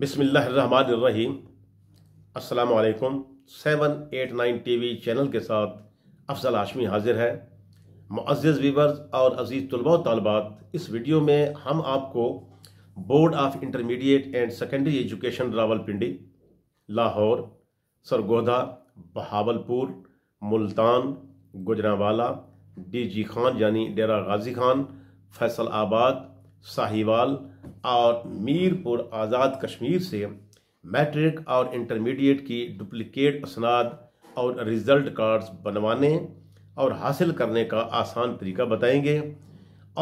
बिसमीम असलकम seven eight nine T V channel के साथ अफजल आशमी हाजिर है मज़ज़ वीवर्स और अजीज़ तलबा तलबात इस वीडियो में हम आपको board of intermediate and secondary education Rawalpindi Lahore Sargodha Bahawalpur Multan Gujranwala D G Khan यानी डेरा गाजी खान फैसल आबाद साहिवाल और मीरपुर आज़ाद कश्मीर से मैट्रिक और इंटरमीडिएट की डुप्लिकेट असनाद और रिज़ल्ट कार्ड्स बनवाने और हासिल करने का आसान तरीका बताएंगे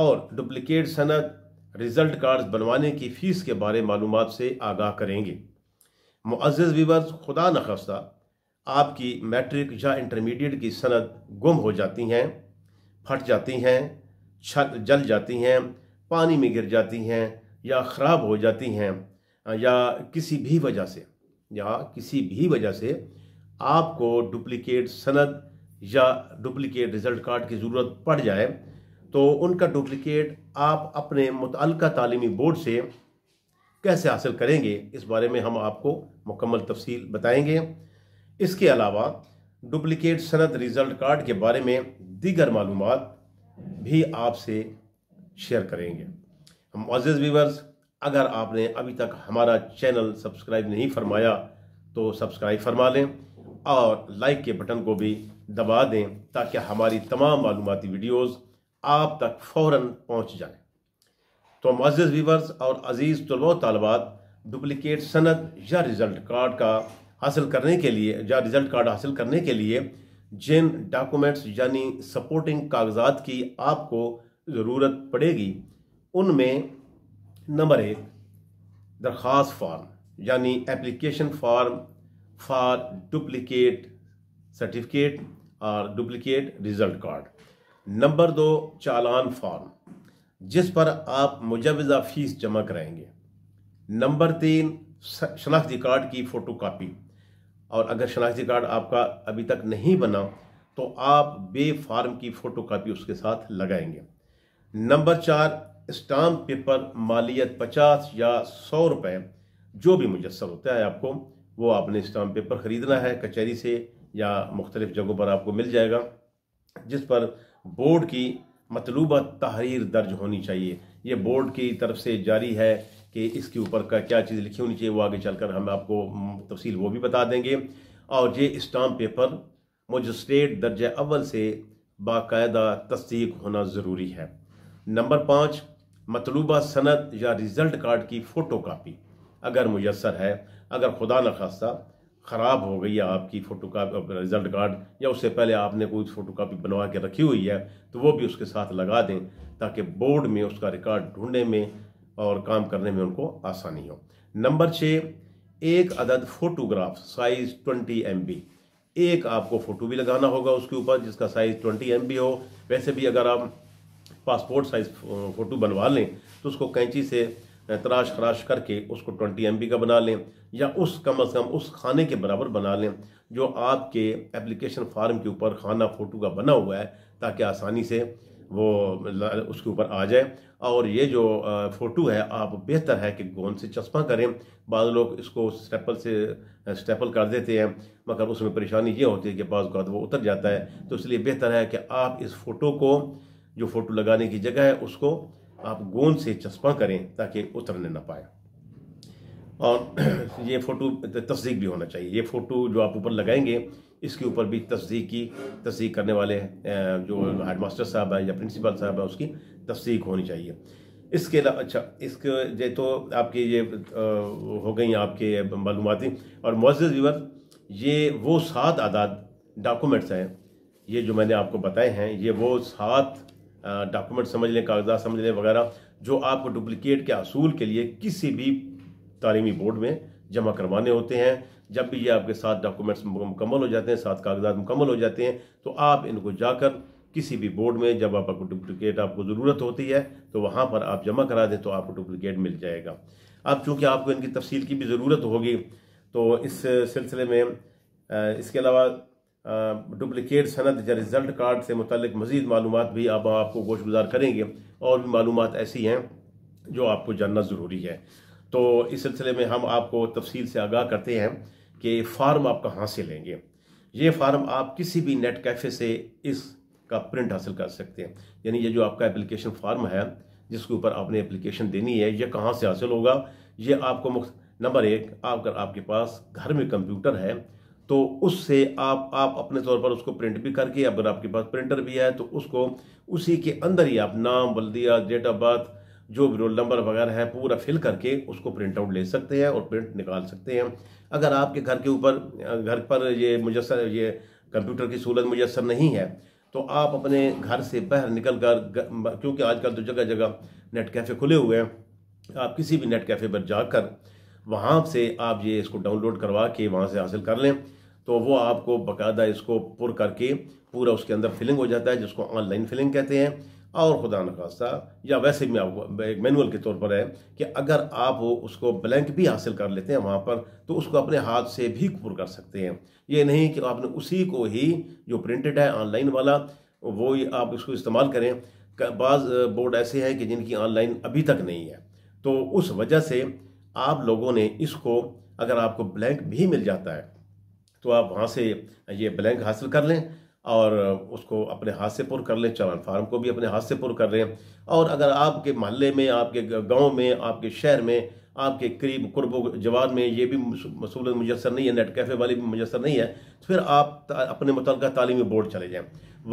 और डुप्लिकेट सनद रिज़ल्ट कार्ड्स बनवाने की फ़ीस के बारे मालूम से आगाह करेंगे मुआज़ वीवर्स खुदा नखस्ता आपकी मैट्रिक या इंटरमीडिएट की सनद गुम हो जाती हैं फट जाती हैं छल जल जाती हैं पानी में गिर जाती हैं या ख़राब हो जाती हैं या किसी भी वजह से या किसी भी वजह से आपको डुप्लिकेट सनद या डुप्लिकेट रिज़ल्ट कार्ड की ज़रूरत पड़ जाए तो उनका डुप्लिकेट आप अपने मुतल तालीमी बोर्ड से कैसे हासिल करेंगे इस बारे में हम आपको मुकम्मल तफसील बताएंगे इसके अलावा डुप्लिकेट सनद रिज़ल्ट कार्ड के बारे में दीगर मालूम भी आपसे शेयर करेंगे मज़ज वीवर्स अगर आपने अभी तक हमारा चैनल सब्सक्राइब नहीं फरमाया तो सब्सक्राइब फरमा लें और लाइक के बटन को भी दबा दें ताकि हमारी तमाम मालूमती वीडियोज़ आप तक फ़ौर पहुँच जाएँ तो मोज़ वीवर्स और अज़ीज़ तलबा तलबात डुप्लिकेट सनत या रिज़ल्ट कार्ड का हासिल करने के लिए या रिज़ल्ट कार्ड हासिल करने के लिए जिन डॉक्यूमेंट्स यानी सपोर्टिंग कागजात की आपको ज़रूरत पड़ेगी उनमें नंबर एक दरख्वास फार्म यानी application form for duplicate certificate और डुप्लीकेट रिजल्ट कार्ड नंबर दो चालान फार्म जिस पर आप मुजवज़ा फ़ीस जमा कराएंगे नंबर तीन शनाख्ती कार्ड की फ़ोटो कापी और अगर शनाख्ती कार्ड आपका अभी तक नहीं बना तो आप बे फार्म की फ़ोटो कापी उसके साथ लगाएंगे नंबर चार स्टाम्प पेपर मालियत पचास या सौ रुपये जो भी मुजसर होता है आपको वो आपने स्टाम्प पेपर ख़रीदना है कचहरी से या मुख्तलिफ़ जगहों पर आपको मिल जाएगा जिस पर बोर्ड की मतलूबा तहरीर दर्ज होनी चाहिए ये बोर्ड की तरफ से जारी है कि इसके ऊपर का क्या चीज़ लिखी होनी चाहिए वो आगे चलकर हम आपको तफसील वो भी बता देंगे और ये स्टाम्प पेपर मजिस्ट्रेट दर्ज अव्वल से बाकायदा तस्दीक होना ज़रूरी है नंबर पाँच मतलूबा सनद या रिज़ल्ट कार्ड की फ़ोटो कापी अगर मुयसर है अगर खुदा न खास्ता ख़राब हो गई या आपकी फ़ोटो का रिज़ल्ट कार्ड या उससे पहले आपने कोई फ़ोटो कापी बनवा के रखी हुई है तो वो भी उसके साथ लगा दें ताकि बोर्ड में उसका रिकॉर्ड ढूंढने में और काम करने में उनको आसानी हो नंबर छः एक अदद फ़ोटोग्राफ साइज़ ट्वेंटी एम एक आपको फ़ोटो भी लगाना होगा उसके ऊपर जिसका साइज़ ट्वेंटी एम हो वैसे भी अगर आप पासपोर्ट साइज़ फ़ोटो बनवा लें तो उसको कैंची से तराश खराश करके उसको ट्वेंटी एम का बना लें या उस कम अज़ कम उस खाने के बराबर बना लें जो आपके एप्लीकेशन फार्म के ऊपर खाना फ़ोटो का बना हुआ है ताकि आसानी से वो उसके ऊपर आ जाए और ये जो फ़ोटो है आप बेहतर है कि गोंद से चस्पा करें बाद लोग इसको स्टेपल से स्टेपल कर देते हैं मगर उसमें परेशानी ये होती है कि बाद वो उतर जाता है तो इसलिए बेहतर है कि आप इस फ़ोटो को जो फोटो लगाने की जगह है उसको आप गोंद से चस्पा करें ताकि उतरने ना पाए और ये फ़ोटो तस्दीक भी होना चाहिए ये फ़ोटो जो आप ऊपर लगाएंगे इसके ऊपर भी तस्दीक की तस्दीक करने वाले जो हेड मास्टर साहब हैं या प्रिंसिपल साहब हैं उसकी तस्दीक होनी चाहिए इसके अलावा अच्छा इसके ये तो आपके ये हो गई आपके मालूमती और मोज़ विवर ये वो सात आदाद डॉक्यूमेंट्स हैं ये जो मैंने आपको बताए हैं ये वो सात डॉक्यूमेंट समझ लें कागजात समझ लें वगैरह जो आपको डुप्लीकेट के असूल के लिए किसी भी तालीमी बोर्ड में जमा करवाने होते हैं जब भी ये आपके साथ डॉक्यूमेंट्स मुकम्मल हो जाते हैं साथ कागजात मुकम्मल हो जाते हैं तो आप इनको जाकर किसी भी बोर्ड में जब आपको डुप्लिकेट आपको ज़रूरत होती है तो वहाँ पर आप जमा करा दें तो आपको डुप्लिकेट मिल जाएगा अब चूँकि आपको इनकी तफसील की भी ज़रूरत होगी तो इस सिलसिले में इसके अलावा डुप्लिकेट सनद या रिज़ल्ट कार्ड से मुतलिक मज़ीद मालूम भी आप आपको गोश गुजार करेंगे और भी मालूम ऐसी हैं जो आपको जानना ज़रूरी है तो इस सिलसिले में हम आपको तफसील से आगाह करते हैं कि फार्म आप कहाँ से लेंगे ये फार्म आप किसी भी नेट कैफ़े से इसका प्रिंट हासिल कर सकते हैं यानी ये जो आपका एप्लीकेशन फार्म है जिसके ऊपर आपने एप्लीकेशन देनी है ये कहाँ से हासिल होगा ये आपको मुख्त नंबर एक अगर आपके पास घर में कंप्यूटर है तो उससे आप आप अपने तौर पर उसको प्रिंट भी करके अगर आपके पास प्रिंटर भी है तो उसको उसी के अंदर ही आप नाम बल्दिया डेट ऑफ बर्थ जो भी रोल नंबर वगैरह है पूरा फिल करके उसको प्रिंट आउट ले सकते हैं और प्रिंट निकाल सकते हैं अगर आपके घर के ऊपर घर पर ये मुजसर ये कंप्यूटर की सहूलत मुजसर नहीं है तो आप अपने घर से बाहर निकल कर क्योंकि आजकल तो जगह जगह नेट कैफ़े खुले हुए हैं आप किसी भी नेट कैफ़े पर जाकर वहाँ से आप ये इसको डाउनलोड करवा के वहाँ से हासिल कर लें तो वो आपको बाकायदा इसको पुर करके पूरा उसके अंदर फिलिंग हो जाता है जिसको ऑनलाइन फिलिंग कहते हैं और खुदा नखास्ता या वैसे भी आपको एक मैनुअल के तौर पर है कि अगर आप उसको ब्लैंक भी हासिल कर लेते हैं वहाँ पर तो उसको अपने हाथ से भी पुर कर सकते हैं ये नहीं कि आपने उसी को ही जो प्रिंटेड है ऑनलाइन वाला वो ही आप इसको इस्तेमाल करें बाज़ बोर्ड ऐसे हैं कि जिनकी ऑनलाइन अभी तक नहीं है तो उस वजह से आप लोगों ने इसको अगर आपको ब्लैंक भी मिल जाता है तो आप वहाँ से ये ब्लैंक हासिल कर लें और उसको अपने हाथ से पुर कर लें चलान फार्म को भी अपने हाथ से पुर कर लें और अगर आपके मोहल्ले में आपके गांव में आपके शहर में आपके करीब कुर्ब जवान में ये भी मसूल मुयसर नहीं है नेट कैफ़े वाली भी मुयसर नहीं है तो फिर आप अपने मुतल तालीमी बोर्ड चले जाएँ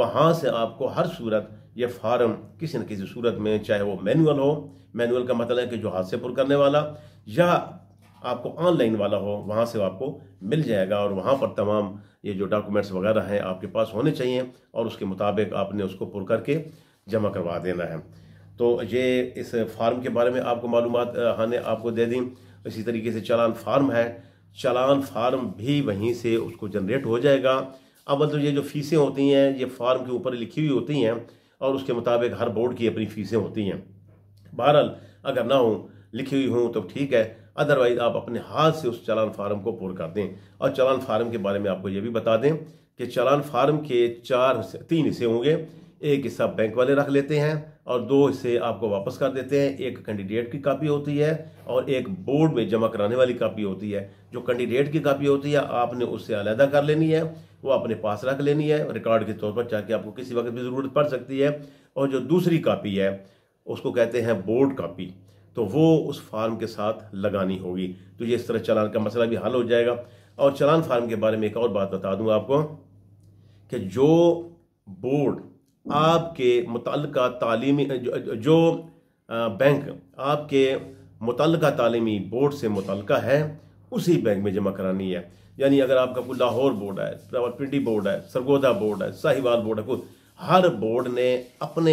वहाँ से आपको हर सूरत यह फार्म किसी न किसी सूरत में चाहे वो मैनुअल हो मैनुअल का मतलब है कि जो हाथ से पुर करने वाला या आपको ऑनलाइन वाला हो वहाँ से आपको मिल जाएगा और वहाँ पर तमाम ये जो डॉक्यूमेंट्स वगैरह हैं आपके पास होने चाहिए और उसके मुताबिक आपने उसको पुर करके जमा करवा देना है तो ये इस फार्म के बारे में आपको मालूम हमने आपको दे दी इसी तरीके से चलान फार्म है चलान फार्म भी वहीं से उसको जनरेट हो जाएगा अब तो ये जो फीसें होती हैं ये फार्म के ऊपर लिखी हुई होती हैं और उसके मुताबिक हर बोर्ड की अपनी फीसें होती हैं बहरहाल अगर ना हो लिखी हुई हों तो ठीक है अदरवाइज आप अपने हाथ से उस चालान फार्म को पूर्ण कर दें और चालान फार्म के बारे में आपको ये भी बता दें कि चालान फार्म के चार तीन हिस्से होंगे एक हिस्सा बैंक वाले रख लेते हैं और दो हिस्से आपको वापस कर देते हैं एक कैंडिडेट की कापी होती है और एक बोर्ड में जमा कराने वाली कापी होती है जो कैंडिडेट की कापी होती है आपने उससे अलहदा कर लेनी है वो अपने पास रख लेनी है रिकॉर्ड के तौर पर चाहे आपको किसी वक्त भी ज़रूरत पड़ सकती है और जो दूसरी कापी है उसको कहते हैं बोर्ड कापी तो वो उस फार्म के साथ लगानी होगी तो ये इस तरह चलान का मसला भी हल हो जाएगा और चलान फार्म के बारे में एक और बात बता दूँगा आपको कि जो बोर्ड आपके मुतल तालीमी जो, जो बैंक आपके मुतल तालीमी बोर्ड से मुतल है उसी बैंक में जमा करानी है यानी अगर आपका कोई लाहौर बोर्ड है रावलपिंडी बोर्ड है सरगोदा बोर्ड है साहिवाल बोर्ड है कोई हर बोर्ड ने अपने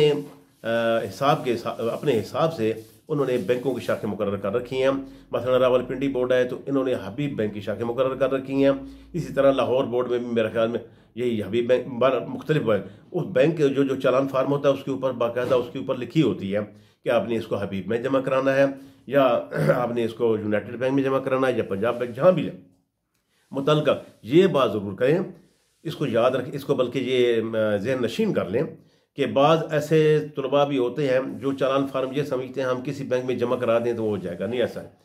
हिसाब के अपने हिसाब से उन्होंने बैंकों की शाखें मुकर कर रखी हैं मसला रावलपिंडी बोर्ड है तो इन्होंने हबीब बैंक की शाखें मुकर कर रखी हैं इसी तरह लाहौर बोर्ड में भी मेरे ख्याल में यही हबीब बैंक मुख्तलिफ बैंक उस बैंक के जो जो चालान फार्म होता है उसके ऊपर बाकायदा उसके ऊपर लिखी होती है कि आपने इसको हबीब में जमा कराना है या आपने इसको यूनाइटेड बैंक में जमा कराना है या पंजाब बैंक जहाँ भी जाए मुतल ये बात ज़रूर करें इसको याद रखें इसको बल्कि ये जहन नशीन कर लें कि बाद ऐसे तलबा भी होते हैं जो चालान फार्म ये समझते हैं हम किसी बैंक में जमा करा दें तो वो हो जाएगा नहीं ऐसा है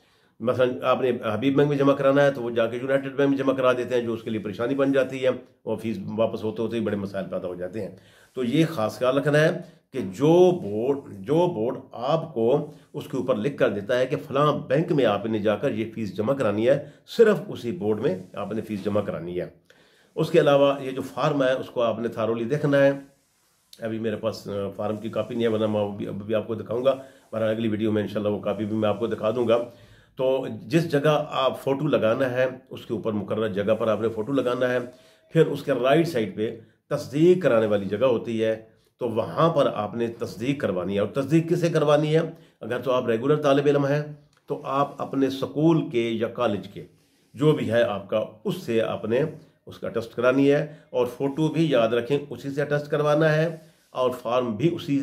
मसलन आपने हबीब बैंक में जमा कराना है तो वो जाके यूनाइटेड बैंक में जमा करा देते हैं जो उसके लिए परेशानी बन जाती है और फीस वापस होते होते ही बड़े मसाइल पैदा हो जाते हैं तो ये खास ख्याल रखना है कि जो बोर्ड जो बोर्ड आपको उसके ऊपर लिख कर देता है कि फलां बैंक में आपने जाकर ये फ़ीस जमा करानी है सिर्फ उसी बोर्ड में आपने फ़ीस जमा करानी है उसके अलावा ये जो फार्म है उसको आपने थारोली देखना है अभी मेरे पास फार्म की कापी नहीं है वरना मैं अभी अभी आपको दिखाऊंगा वरना अगली वीडियो में इनशाला वो कापी भी मैं आपको दिखा दूंगा तो जिस जगह आप फ़ोटो लगाना है उसके ऊपर मुकर जगह पर आपने फ़ोटो लगाना है फिर उसके राइट साइड पर तस्दीक कराने वाली जगह होती है तो वहाँ पर आपने तस्दीक करवानी है और तस्दीक किसे करवानी है अगर तो आप रेगुलर तालब इम हैं तो आप अपने स्कूल के या कॉलेज के जो भी है आपका उससे आपने उसका टेस्ट करानी है और फ़ोटो भी याद रखें उसी से टेस्ट करवाना है और फॉर्म भी उसी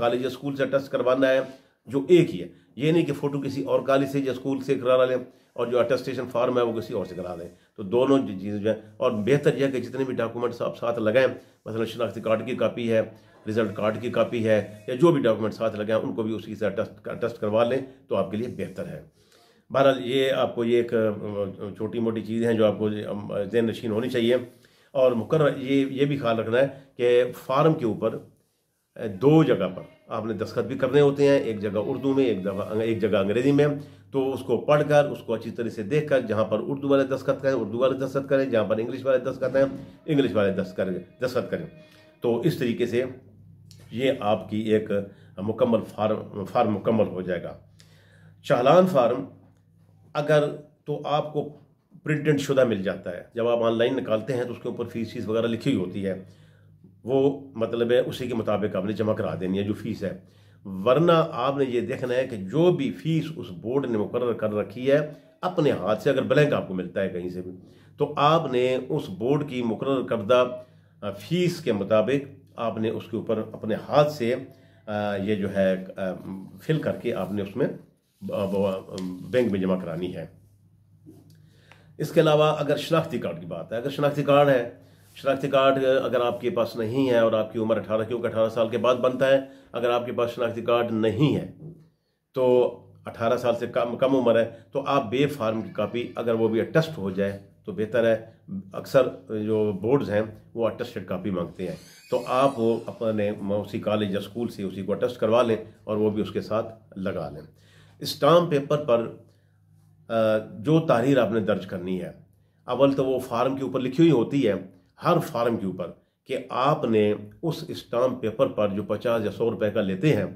कॉलेज या स्कूल से टेस्ट करवाना है जो एक ही है ये नहीं कि फ़ोटो किसी और कॉलेज से या स्कूल से करा लें और जो अटेस्टेशन फार्म है वो किसी और से करा दें तो दोनों चीज़ें जो हैं और बेहतर यह है कि जितने भी डॉक्यूमेंट्स आप साथ लगाएं मसलन शनाख्ती कार्ड की कापी है रिजल्ट कार्ड की कापी है या जो भी डॉक्यूमेंट साथ लगाएं उनको भी उसी से अटेस्ट अटेस्ट करवा लें तो आपके लिए बेहतर है बहरहाल ये आपको ये एक छोटी मोटी चीज़ें हैं जो आपको जैन नशीन होनी चाहिए और मुकर ये ये भी ख्याल रखना है कि फार्म के ऊपर दो जगह पर आपने दस्खत भी करने होते हैं एक जगह उर्दू में एक जगह एक जगह अंग्रेज़ी में तो उसको पढ़कर उसको अच्छी तरह से देखकर जहाँ पर उर्दू वाले दस्खत करें उर्दू वाले दस्खत करें जहाँ पर इंग्लिश वाले दस्खत हैं इंग्लिश वाले दस्त करें दस्खत करें तो इस तरीके से ये आपकी एक मुकम्मल फार्म फार्म मुकम्मल हो जाएगा चालान फार्म अगर तो आपको प्रिंटेड शुदा मिल जाता है जब आप ऑनलाइन निकालते हैं तो उसके ऊपर फीस फीस वगैरह लिखी हुई होती है वो मतलब है उसी के मुताबिक आपने जमा करा देनी है जो फीस है वरना आपने ये देखना है कि जो भी फीस उस बोर्ड ने मुकर कर रखी है अपने हाथ से अगर ब्लैंक आपको मिलता है कहीं से भी तो आपने उस बोर्ड की मुकर करदा फीस के मुताबिक आपने उसके ऊपर अपने हाथ से ये जो है फिल करके आपने उसमें बैंक में जमा करानी है इसके अलावा अगर शनाख्ती कार्ड की बात है अगर शनाख्ती कार्ड है शनाख्ती कार्ड अगर आपके पास नहीं है और आपकी उम्र अठारह क्योंकि अठारह साल के बाद बनता है अगर आपके पास शनाख्ती कार्ड नहीं है तो अठारह साल से कम कम उम्र है तो आप बे फार्म की कापी अगर वो भी अटेस्ट हो जाए तो बेहतर है अक्सर जो बोर्ड्स हैं वो अटेस्टेड कापी मांगते हैं तो आप वो अपने उसी कॉलेज या स्कूल से उसी को अटेस्ट करवा लें और वो भी उसके साथ लगा लें स्टाम्प पेपर पर जो तहरीर आपने दर्ज करनी है अवल तो वो फार्म के ऊपर लिखी हुई होती है हर फार्म के ऊपर कि आपने उस स्टाम्प पेपर पर जो पचास या सौ रुपए का लेते हैं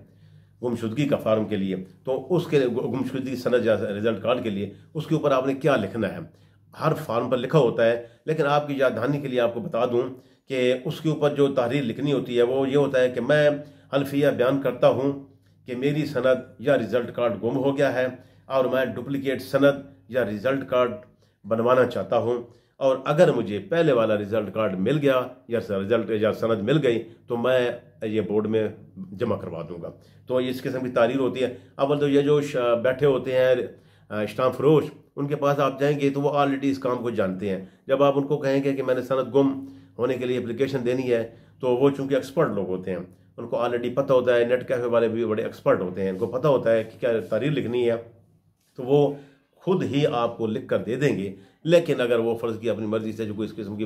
गुमशुदगी का फार्म के लिए तो उसके गुमशुदगी सनत सनद या रिजल्ट कार्ड के लिए उसके ऊपर आपने क्या लिखना है हर फार्म पर लिखा होता है लेकिन आपकी याद के लिए आपको बता दूं कि उसके ऊपर जो तहरीर लिखनी होती है वो ये होता है कि मैं हल्फिया बयान करता हूँ कि मेरी सनद या रिज़ल्ट कार्ड गुम हो गया है और मैं डुप्लिकेट सनद या रिज़ल्ट कार्ड बनवाना चाहता हूँ और अगर मुझे पहले वाला रिजल्ट कार्ड मिल गया या रिजल्ट या सनद मिल गई तो मैं ये बोर्ड में जमा करवा दूंगा तो इस किस्म की तारीर होती है अब तो ये जो बैठे होते हैं स्टाम फरोश उनके पास आप जाएंगे तो वो ऑलरेडी इस काम को जानते हैं जब आप उनको कहेंगे कि मैंने सनद गुम होने के लिए अप्लीकेशन देनी है तो वो चूँकि एक्सपर्ट लोग होते हैं उनको ऑलरेडी पता होता है नेट कैफ़े वाले भी बड़े एक्सपर्ट होते हैं उनको पता होता है कि क्या तारीर लिखनी है तो वो खुद ही आपको लिख कर दे देंगे लेकिन अगर वो फ़र्ज़ की अपनी मर्ज़ी से जो कोई इस किस्म की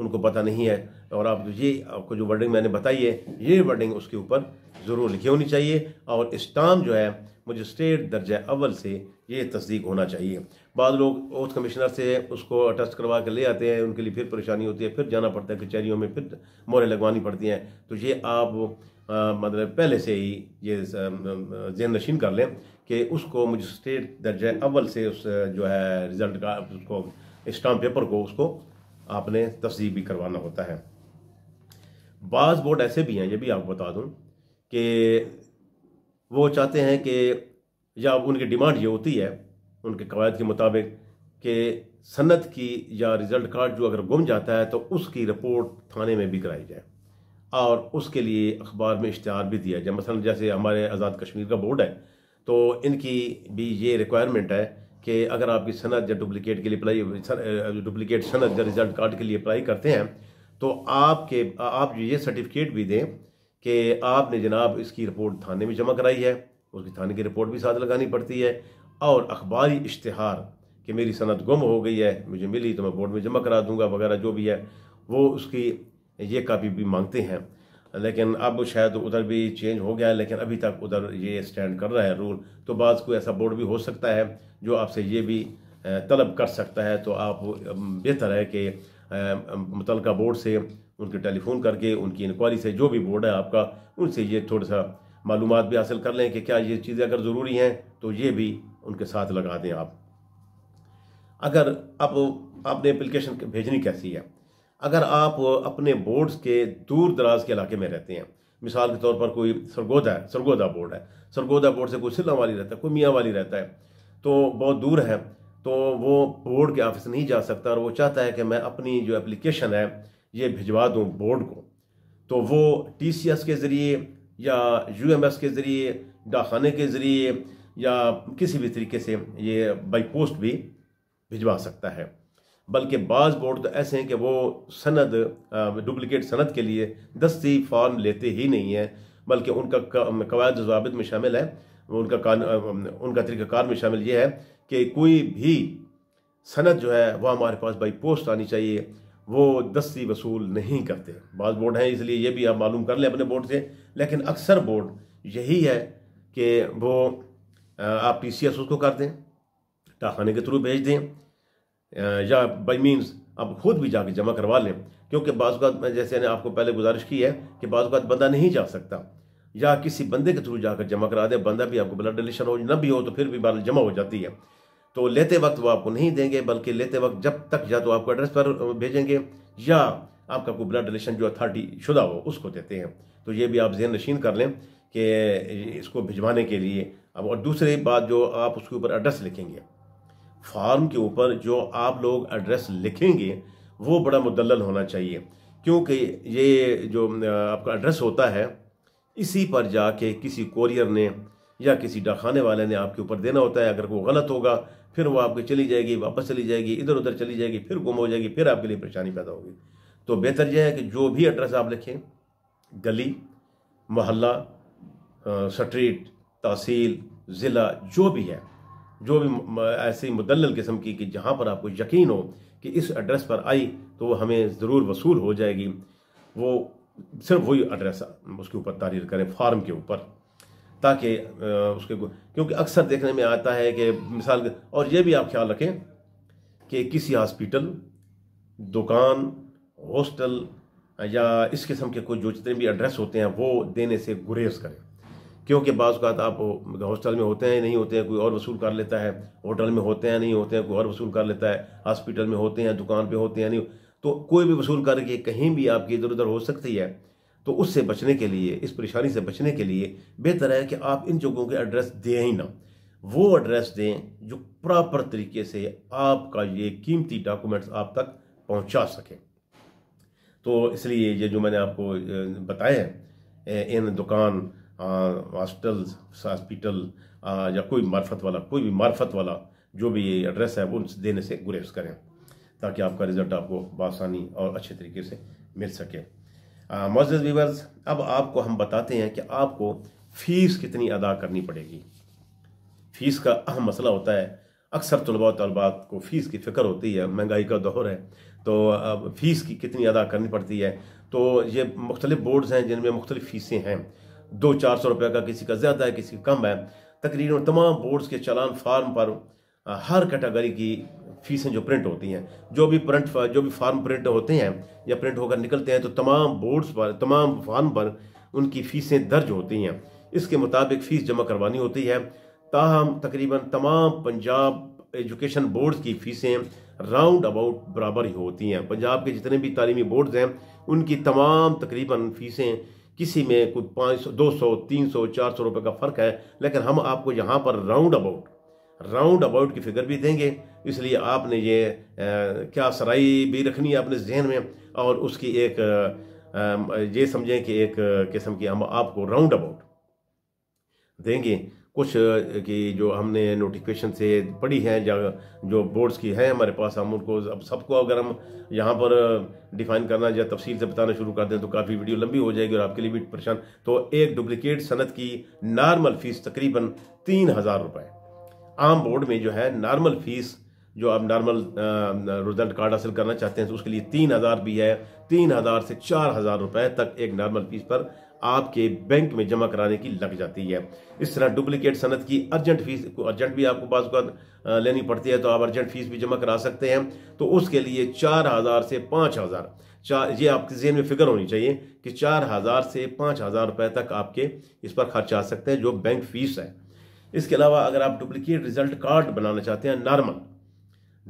उनको पता नहीं है और आप ये आपको जो वर्डिंग मैंने बताई है ये वर्डिंग उसके ऊपर ज़रूर लिखी होनी चाहिए और इस्टाम जो है मुझे स्टेट दर्जा अव्वल से ये तस्दीक होना चाहिए बाद लोग ओथ कमिश्नर से उसको अटेस्ट करवा के ले आते हैं उनके लिए फिर परेशानी होती है फिर जाना पड़ता है कचहरीों में फिर मोहरें लगवानी पड़ती हैं तो ये आप मतलब पहले से ही ये जेन नशीन कर लें कि उसको स्टेट दर्ज अव्वल से उस जो है रिज़ल्ट का उसको स्टाम पेपर को उसको आपने तस्दीक भी करवाना होता है बाज़ बोर्ड ऐसे भी हैं ये भी आपको बता दूं कि वो चाहते हैं कि या उनकी डिमांड ये होती है उनके कवायद के मुताबिक कि सनत की या रिज़ल्ट कार्ड जो अगर गुम जाता है तो उसकी रिपोर्ट थाने में भी कराई जाए और उसके लिए अखबार में इश्तहार भी दिया जाए मसल जैसे हमारे आज़ाद कश्मीर का बोर्ड है तो इनकी भी ये रिक्वायरमेंट है कि अगर आपकी सनत या डुप्लिकेट के लिए अप्लाई डुप्लिकेट सनत या रिजल्ट कार्ड के लिए अप्लाई करते हैं तो आपके आप ये सर्टिफिकेट भी दें कि आपने जनाब इसकी रिपोर्ट थाने में जमा कराई है उसकी थाने की रिपोर्ट भी साथ लगानी पड़ती है और अखबारी इश्तहार कि मेरी सनत गुम हो गई है मुझे मिली तो मैं बोर्ड में जमा करा दूंगा वगैरह जो भी है वो उसकी ये कापी भी मांगते हैं लेकिन अब शायद उधर भी चेंज हो गया है लेकिन अभी तक उधर ये स्टैंड कर रहा है रूल तो बाद कोई ऐसा बोर्ड भी हो सकता है जो आपसे ये भी तलब कर सकता है तो आप बेहतर है कि मुतल बोर्ड से उनके टेलीफोन करके उनकी इंक्वायरी से जो भी बोर्ड है आपका उनसे ये थोड़ा सा मालूम भी हासिल कर लें कि क्या ये चीज़ें अगर ज़रूरी हैं तो ये भी उनके साथ लगा दें आप अगर अब आपने अप्लीकेशन भेजनी कैसी है अगर आप अपने बोर्ड्स के दूर दराज के इलाके में रहते हैं मिसाल के तौर पर कोई सरगोदा है सरगोदा बोर्ड है सरगोदा बोर्ड से कोई सिल्ला वाली रहता है कोई मियाँ वाली रहता है तो बहुत दूर है तो वो बोर्ड के ऑफिस नहीं जा सकता और वो चाहता है कि मैं अपनी जो एप्लीकेशन है ये भिजवा दूँ बोर्ड को तो वो टी के ज़रिए या यू के ज़रिए डाखाने के ज़रिए या किसी भी तरीके से ये बाई पोस्ट भी भिजवा सकता है बल्कि बाज़ बोर्ड तो ऐसे हैं कि वो सनद डुप्लिकेट सनद के लिए दस्ती फॉर्म लेते ही नहीं हैं बल्कि उनका कवायद जवाबित में शामिल है उनका कान उनका तरीक़ाकार में शामिल ये है कि कोई भी सनद जो है वह हमारे पास बाई पोस्ट आनी चाहिए वो दस्ती वसूल नहीं करते बाज़ बोर्ड हैं इसलिए ये भी आप मालूम कर लें अपने बोर्ड से लेकिन अक्सर बोर्ड यही है कि वो आप पी सी एस उसको कर दें टाखाने के थ्रू भेज दें या बाई मीन्स आप खुद भी जाके जमा करवा लें क्योंकि बाज़ात में जैसे ने आपको पहले गुजारिश की है कि बाज़ात बंदा नहीं जा सकता या किसी बंदे के थ्रू जाकर जमा करा दें बंदा भी आपको ब्लड डोनेशन हो न भी हो तो फिर भी बाल जमा हो जाती है तो लेते वक्त वो आपको नहीं देंगे बल्कि लेते वक्त जब तक या तो आपको एड्रेस पर भेजेंगे या आपका कोई ब्लड डोनेशन जो अथॉरिटी शुदा हो उसको देते हैं तो ये भी आप जहन नशीन कर लें कि इसको भिजवाने के लिए अब और दूसरी बात जो आप उसके ऊपर एड्रेस लिखेंगे फार्म के ऊपर जो आप लोग एड्रेस लिखेंगे वो बड़ा मुदलल होना चाहिए क्योंकि ये जो आपका एड्रेस होता है इसी पर जाके किसी कोरियर ने या किसी डाखाने वाले ने आपके ऊपर देना होता है अगर वो गलत होगा फिर वो आपके चली जाएगी वापस चली जाएगी इधर उधर चली जाएगी फिर गुम हो जाएगी फिर आपके लिए परेशानी पैदा होगी तो बेहतर यह है कि जो भी एड्रेस आप लिखें गली मोहल्ला स्ट्रीट तहसील ज़िला जो भी है जो भी ऐसी मुदल किस्म की कि जहाँ पर आपको यकीन हो कि इस एड्रेस पर आई तो वो हमें ज़रूर वसूल हो जाएगी वो सिर्फ वही एड्रेस उसके ऊपर तारीर करें फार्म के ऊपर ताकि उसके क्योंकि अक्सर देखने में आता है कि मिसाल और ये भी आप ख्याल रखें कि किसी हॉस्पिटल दुकान हॉस्टल या इस किस्म के कोई जो जितने भी एड्रेस होते हैं वो देने से गुरेज करें क्योंकि बाज़ात आप हॉस्टल में होते हैं या नहीं होते हैं कोई और वसूल कर लेता है होटल में होते हैं नहीं होते हैं कोई और वसूल कर लेता है हॉस्पिटल में होते हैं दुकान पे होते हैं नहीं तो कोई भी वसूल करके कहीं भी आपकी इधर उधर हो सकती है तो उससे बचने के लिए इस परेशानी से बचने के लिए बेहतर है कि आप इन जगहों के एड्रेस दें ही ना वो एड्रेस दें जो प्रॉपर तरीके से आपका ये कीमती डॉक्यूमेंट्स आप तक पहुंचा सकें तो इसलिए ये जो मैंने आपको बताया है इन दुकान हॉस्टल्स हॉस्पिटल या कोई मार्फत वाला कोई भी मार्फत वाला जो भी ये एड्रेस है वो देने से गुरेज करें ताकि आपका रिज़ल्ट आपको बासानी और अच्छे तरीके से मिल सके मोज़ वीवर्स अब आपको हम बताते हैं कि आपको फ़ीस कितनी अदा करनी पड़ेगी फ़ीस का अहम मसला होता है अक्सर तलबा तलबात को फ़ीस की फ़िक्र होती है महंगाई का दौर है तो फ़ीस की कितनी अदा करनी पड़ती है तो ये मुख्तलिफ़ बोर्ड्स हैं जिनमें मुख्तलिफ़ फ़ीसें हैं दो चार सौ रुपये का किसी का ज़्यादा है किसी का कम है तकरीबन तमाम बोर्ड्स के चलान फार्म पर हर कैटेगरी की फीसें जो प्रिंट होती हैं जो भी प्रिंट जो भी फार्म प्रिंट होते हैं या प्रिंट होकर निकलते हैं तो तमाम बोर्ड्स पर तमाम फार्म पर उनकी फ़ीसें दर्ज होती हैं इसके मुताबिक फ़ीस जमा करवानी होती है ताहम तकरीबन तमाम पंजाब एजुकेशन बोर्ड्स की फ़ीसें राउंड अबाउट बराबर ही होती हैं पंजाब के जितने भी तालीमी बोर्ड्स हैं उनकी तमाम तकरीबन फ़ीसें किसी में कुछ पाँच सौ दो सौ तीन सौ चार सौ रुपये का फ़र्क है लेकिन हम आपको यहाँ पर राउंड अबाउट राउंड अबाउट की फिगर भी देंगे इसलिए आपने ये क्या सराई भी रखनी है अपने जहन में और उसकी एक ये समझें कि एक किस्म की हम आपको राउंड अबाउट देंगे कुछ की जो हमने नोटिफिकेशन से पढ़ी हैं जो बोर्ड्स की हैं हमारे पास हम उनको अब सबको अगर हम यहाँ पर डिफाइन करना या तफसील से बताना शुरू कर दें तो काफ़ी वीडियो लंबी हो जाएगी और आपके लिए भी परेशान तो एक डुप्लिकेट सनत की नॉर्मल फीस तकरीबन तीन हज़ार रुपये आम बोर्ड में जो है नॉर्मल फीस जो आप नॉर्मल रिजल्ट कार्ड हासिल करना चाहते हैं तो उसके लिए तीन हज़ार भी है तीन हज़ार से चार हज़ार रुपये तक एक नॉर्मल फीस पर आपके बैंक में जमा कराने की लग जाती है इस तरह डुप्लीकेट सनत की अर्जेंट फीस अर्जेंट भी आपको पास लेनी पड़ती है तो आप अर्जेंट फीस भी जमा करा सकते हैं तो उसके लिए चार हज़ार से पाँच हज़ार चार ये आपके जेन में फिक्र होनी चाहिए कि चार हज़ार से पाँच हज़ार रुपए तक आपके इस पर खर्च आ सकते हैं जो बैंक फीस है इसके अलावा अगर आप डुप्लीकेट रिजल्ट कार्ड बनाना चाहते हैं normal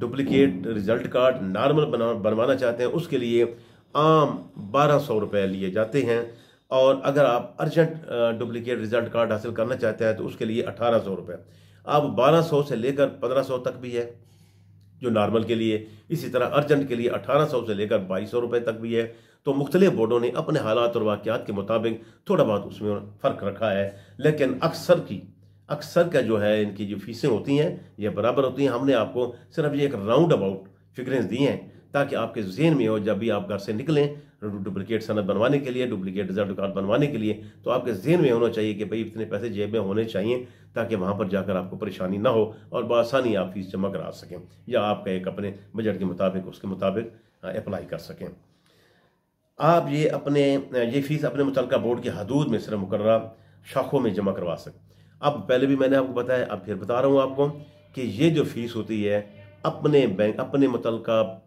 duplicate result card normal बनवाना चाहते हैं उसके लिए आम बारह सौ रुपए लिए जाते हैं और अगर आप अर्जेंट डुप्लिकेट रिजल्ट कार्ड हासिल करना चाहते हैं तो उसके लिए अठारह सौ रुपये आप बारह सौ से लेकर पंद्रह सौ तक भी है जो नॉर्मल के लिए इसी तरह अर्जेंट के लिए अठारह सौ से लेकर बाईस सौ रुपये तक भी है तो मुख्तलि बोर्डों ने अपने हालात और वाक़ात के मुताबिक थोड़ा बहुत उसमें फ़र्क रखा है लेकिन अक्सर की अक्सर का जो है इनकी जो फीसें होती हैं ये बराबर होती हैं हमने आपको सिर्फ ये एक राउंड अबाउट फिगरेंस दी हैं ताकि आपके जहन में हो जब भी आप घर से निकलें डुप्लीकेट सनत बनवाने के लिए डुप्लीकेट रिजल्ट कार्ड बनवाने के लिए तो आपके जहन में होना चाहिए कि भाई इतने पैसे जेब में होने चाहिए ताकि वहाँ पर जाकर आपको परेशानी ना हो और बसानी आप फीस जमा करा सकें या आपका एक अपने बजट के मुताबिक उसके मुताबिक अप्लाई कर सकें आप ये अपने ये फ़ीस अपने मुतल बोर्ड की हदूद में सिर्फ मुकर शाखों में जमा करवा सकें अब पहले भी मैंने आपको बताया अब फिर बता रहा हूँ आपको कि ये जो फ़ीस होती है अपने बैंक अपने मुतल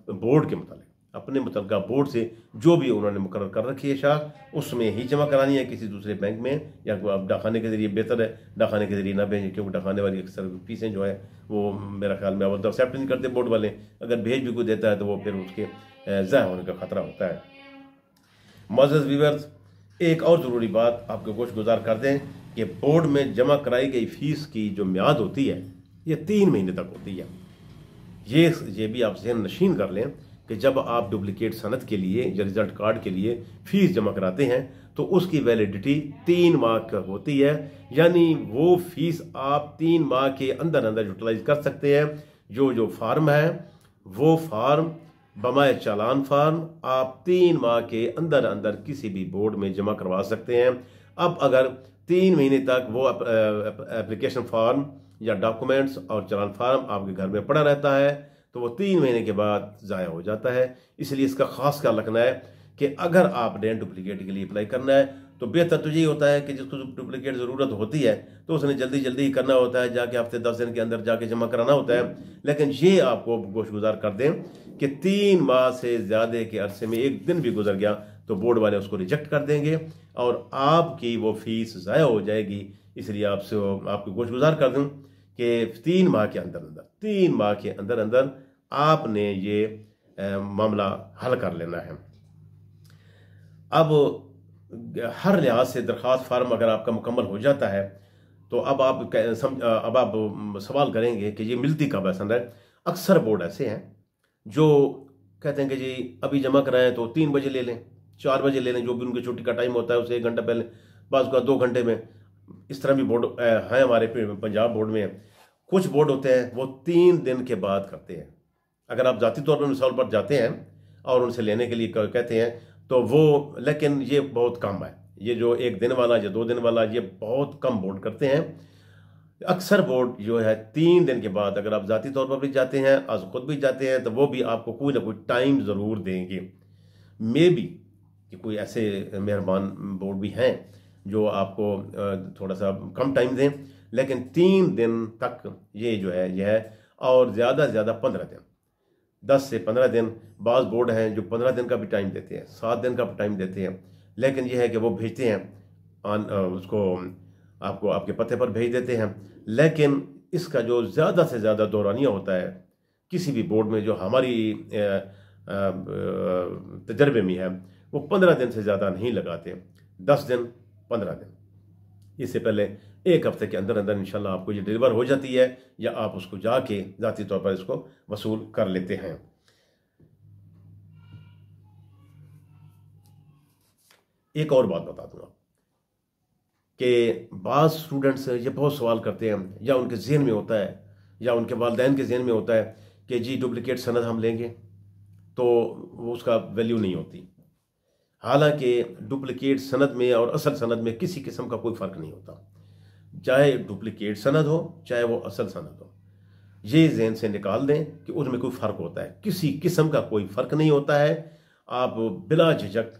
बोर्ड के मतलब अपने मुतल बोर्ड से जो भी उन्होंने मुकर कर रखी है शाख उसमें ही जमा करानी है किसी दूसरे बैंक में या आप डाखाने के ज़रिए बेहतर है डाखाने के ज़रिए ना भेजें क्योंकि डाखाने वाली अक्सर फीसें जो है वो मेरा ख्याल में अब एक्सेप्ट नहीं करते बोर्ड वाले अगर भेज भी कोई देता है तो वो फिर उसके ज़ाया होने का खतरा होता है मजद वीवर्स एक और ज़रूरी बात आपके गोश गुजार कर दें कि बोर्ड में जमा कराई गई फ़ीस की जो म्याद होती है ये तीन महीने तक होती है ये ये भी आप जहन नशीन कर लें कि जब आप डुप्लीकेट सनत के लिए या रिजल्ट कार्ड के लिए फीस जमा कराते हैं तो उसकी वैलिडिटी तीन माह होती है यानी वो फीस आप तीन माह के अंदर अंदर यूटिलाइज कर सकते हैं जो जो फार्म है वो फार्म बमाए चालान फार्म आप तीन माह के अंदर अंदर किसी भी बोर्ड में जमा करवा सकते हैं अब अगर तीन महीने तक वो एप्लीकेशन फार्म या डॉक्यूमेंट्स और चलान फार्म आपके घर में पड़ा रहता है तो वो तीन महीने के बाद ज़ाया हो जाता है इसलिए इसका खास ख्याल रखना है कि अगर आपने डुप्लीकेट के लिए अप्लाई करना है तो बेहतर तो यही होता है कि जिसको डुप्लीकेट ज़रूरत होती है तो उसने जल्दी जल्दी ही करना होता है जाके हफ्ते दस दिन के अंदर जाके जमा कराना होता है लेकिन ये आपको गोश गुजार कर दें कि तीन माह से ज़्यादा के अरसे में एक दिन भी गुजर गया तो बोर्ड वाले उसको रिजेक्ट कर देंगे और आपकी वो फीस ज़ाया हो जाएगी इसलिए आपसे आपको गोश गुजार कर दूँ कि तीन माह के अंदर अंदर तीन माह के अंदर अंदर आपने ये मामला हल कर लेना है अब हर लिहाज से दरख्वास्त फार्म अगर आपका मुकम्मल हो जाता है तो अब आप अब आप सवाल करेंगे कि ये मिलती कब ऐसा है अक्सर बोर्ड ऐसे हैं जो कहते हैं कि जी अभी जमा कराएं तो तीन बजे ले लें चार बजे ले लें जो भी उनकी छुट्टी का टाइम होता है उसे एक घंटा पहले बाद उसका दो घंटे में इस तरह भी बोर्ड है हमारे पंजाब बोर्ड में कुछ बोर्ड होते हैं वो तीन दिन के बाद करते हैं अगर आप ज़ाती तौर पर मिसाल पर जाते हैं और उनसे लेने के लिए कहते हैं तो वो लेकिन ये बहुत कम है ये जो एक दिन वाला या दो दिन वाला ये बहुत कम बोर्ड करते हैं अक्सर बोर्ड जो है तीन दिन के बाद अगर आप ज़ाती तौर पर भी जाते हैं आज खुद भी जाते हैं तो वो भी आपको कोई ना कोई टाइम ज़रूर देंगे मे बी कि कोई ऐसे मेहरबान बोर्ड भी हैं जो आपको थोड़ा सा कम टाइम दें लेकिन तीन दिन तक ये जो है यह है और ज़्यादा से ज़्यादा पंद्रह दिन दस से पंद्रह दिन बाज़ बोर्ड हैं जो पंद्रह दिन का भी टाइम देते हैं सात दिन का भी टाइम देते हैं लेकिन यह है कि वो भेजते हैं आन, उसको आपको आपके पते पर भेज देते हैं लेकिन इसका जो ज़्यादा से ज़्यादा दौरानिया होता है किसी भी बोर्ड में जो हमारी तजर्बे में है वो पंद्रह दिन से ज़्यादा नहीं लगाते दस दिन पंद्रह दिन इससे पहले एक हफ्ते के अंदर अंदर इंशाल्लाह आपको ये डिलीवर हो जाती है या आप उसको जाके ज़ाती तौर पर इसको वसूल कर लेते हैं एक और बात बता दूंगा कि बाद स्टूडेंट्स ये बहुत सवाल करते हैं या उनके जहन में होता है या उनके वालदेन के जहन में होता है कि जी डुप्लिकेट सनद हम लेंगे तो उसका वैल्यू नहीं होती हालांकि डुप्लिकेट सनद में और असल सनद में किसी किस्म का कोई फ़र्क नहीं होता चाहे डुप्लिकेट सनद हो चाहे वो असल सनद हो ये जहन से निकाल दें कि उसमें कोई फ़र्क होता है किसी किस्म का कोई फ़र्क नहीं होता है आप बिला झिझक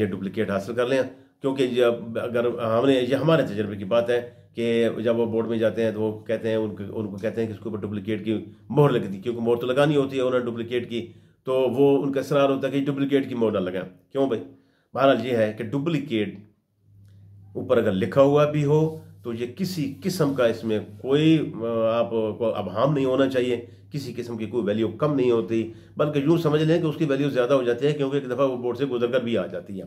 ये डुप्लिकेट हासिल कर लें क्योंकि जब अगर हमने ये हमारे तजर्बे की बात है कि जब वो बोर्ड में जाते हैं तो वो कहते हैं उनको उनको कहते हैं कि इसके ऊपर डुप्लिकेट की मोहर लगी थी क्योंकि मोहर तो लगानी होती है उन्होंने डुप्लीकेट की तो वो उनका इसरार होता है कि डुप्लीकेट की मोर लगाएं क्यों भाई बहरहाल ये है कि डुप्लीकेट ऊपर अगर लिखा हुआ भी हो तो ये किसी किस्म का इसमें कोई आप अब अभाम नहीं होना चाहिए किसी किस्म की कोई वैल्यू कम नहीं होती बल्कि यूँ समझ लें कि उसकी वैल्यू ज़्यादा हो जाती है क्योंकि एक दफ़ा वो बोर्ड से गुजर कर भी आ जाती है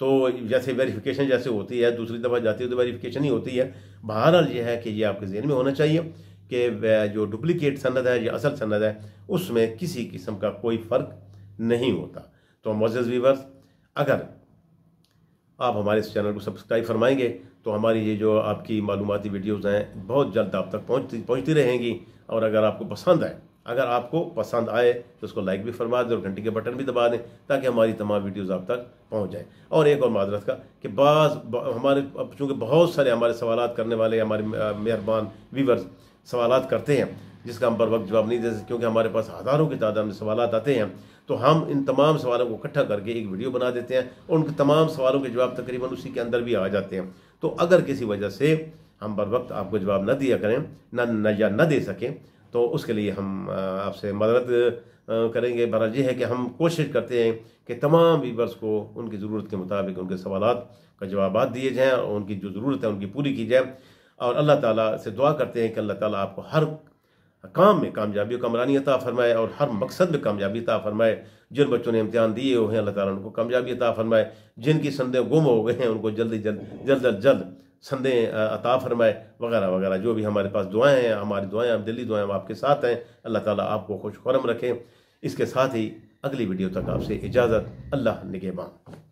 तो जैसे वेरिफिकेशन जैसे होती है दूसरी दफ़ा जाती है तो वेरिफिकेशन ही होती है बहरहाल यह है कि ये आपके जहन में होना चाहिए के जो डुप्लिकेट सनद है या असल सनद है उसमें किसी किस्म का कोई फ़र्क नहीं होता तो मोजेज वीवर्स अगर आप हमारे इस चैनल को सब्सक्राइब फरमाएंगे तो हमारी ये जो आपकी मालूमती वीडियोज़ हैं बहुत जल्द आप तक पहुँचती पहुँचती रहेंगी और अगर आपको पसंद आए अगर आपको पसंद आए तो उसको लाइक भी फरमा दें और घंटी के बटन भी दबा दें ताकि हमारी तमाम वीडियोज़ आप तक पहुँच जाएँ और एक और माजरत का कि बाज़ हमारे चूँकि बहुत सारे हमारे सवाल करने वाले हमारे मेहरबान वीवर्स सवाल करते हैं जिसका हम बर वक्त जवाब नहीं दे सकते क्योंकि हमारे पास हज़ारों की तादाद में सवाल आते हैं तो हम इन तमाम सवालों को इकट्ठा करके एक वीडियो बना देते हैं और उनके तमाम सवालों के जवाब तकरीबन उसी के अंदर भी आ जाते हैं तो अगर किसी वजह से हम बर वक्त आपको जवाब न दिया करें न या न दे सकें तो उसके लिए हम आपसे मदद करेंगे बहरा यह है कि हम कोशिश करते हैं कि तमाम वीबर्स को उनकी ज़रूरत के मुताबिक उनके सवाल का जवाब दिए जाएँ और उनकी जो ज़रूरत है उनकी पूरी की जाए और अल्लाह ताला से दुआ करते हैं कि अल्लाह ताला आपको हर काम में कामयाबी कमरानी अता फरमाए और हर मकसद में कामयाबी अता फरमाए जिन बच्चों ने इम्तहान दिए हुए हैं अल्लाह ताला उनको कामयाबी अता फरमाए जिनकी संदेह गुम हो गए हैं उनको जल्दी जल्द जल्द अज जल्द संदेह अता फरमाए वगैरह वगैरह जो भी हमारे पास दुआएँ हैं हमारी दुआएँ हम दिल्ली दुआएँ हम आपके साथ हैं अल्लाह ताला आपको खुश रखें इसके साथ ही अगली वीडियो तक आपसे इजाज़त अल्लाह निगेबान